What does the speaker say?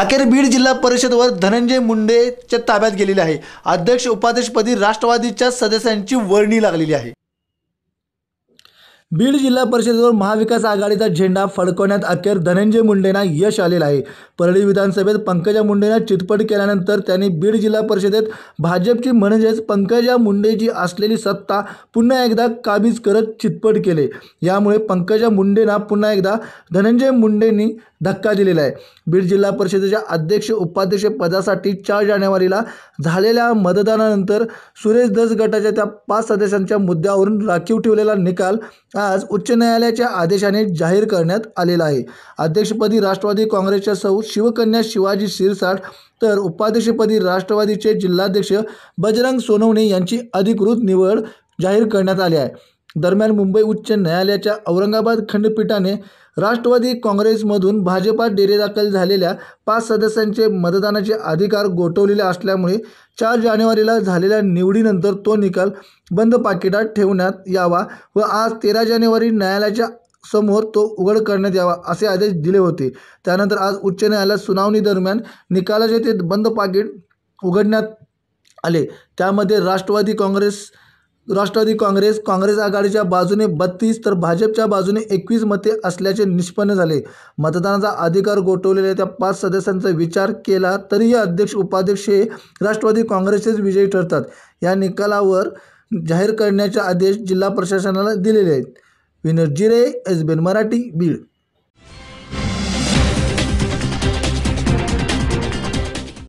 अखेर बीड जिल्हा परिषदवर धनंजय मुंडेच्या ताब्यात गेलेले आहे अध्यक्ष उपाध्यक्षपदी राष्ट्रवादीच्या सदस्यांची वर्णी लागलेली आहे बीड जिल्हा परिषदेवर महाविकास आघाडीचा झेंडा फडकवण्यात अखेर धनंजय मुंडेंना यश आलेलं आहे परळी विधानसभेत पंकजा मुंडेंना चितपट केल्यानंतर त्यांनी बीड जिल्हा परिषदेत भाजपची म्हणजेच पंकजा मुंडेची असलेली सत्ता पुन्हा एकदा काबीज करत चितपट केले यामुळे पंकजा मुंडेंना पुन्हा एकदा धनंजय मुंडेंनी धक्का दिलेला आहे बीड जिल्हा परिषदेच्या अध्यक्ष उपाध्यक्ष पदासाठी चार जानेवारीला झालेल्या मतदानानंतर सुरेश दस गटाच्या त्या पाच सदस्यांच्या मुद्द्यावरून राखीव ठेवलेला निकाल आज उच्च न्यायालयाच्या आदेशाने जाहीर करण्यात आलेला आहे अध्यक्षपदी राष्ट्रवादी काँग्रेसच्या सौ शिवकन्या शिवाजी शिरसाट तर उपाध्यक्षपदी राष्ट्रवादीचे जिल्हाध्यक्ष बजरंग सोनवणे यांची अधिकृत निवड जाहीर करण्यात आली आहे दरम्यान मुंबई उच्च न्यायालयाच्या औरंगाबाद खंडपीठाने राष्ट्रवादी काँग्रेसमधून भाजपात दाखल झालेल्या पाच सदस्यांचे मतदानाचे अधिकार गोठवलेले असल्यामुळे चार जानेवारीला झालेल्या निवडीनंतर तो निकाल बंद पाकिटात ठेवण्यात यावा व आज तेरा जानेवारी न्यायालयाच्या समोर तो उघड करण्यात यावा असे आदेश दिले होते त्यानंतर आज उच्च न्यायालयात सुनावणीदरम्यान निकालाचे ते बंद पाकिट उघडण्यात आले त्यामध्ये राष्ट्रवादी काँग्रेस राष्ट्रवादी काँग्रेस काँग्रेस आघाडीच्या बाजूने बत्तीस तर भाजपच्या बाजूने एकवीस मते असल्याचे निष्पन्न झाले मतदानाचा अधिकार गोठवलेल्या त्या पाच सदस्यांचा विचार केला तरीही अध्यक्ष उपाध्यक्ष हे राष्ट्रवादी काँग्रेसचेच विजयी ठरतात या निकालावर जाहीर करण्याचे आदेश जिल्हा प्रशासनाला दिलेले आहेत विनोद जिरे एस मराठी बीड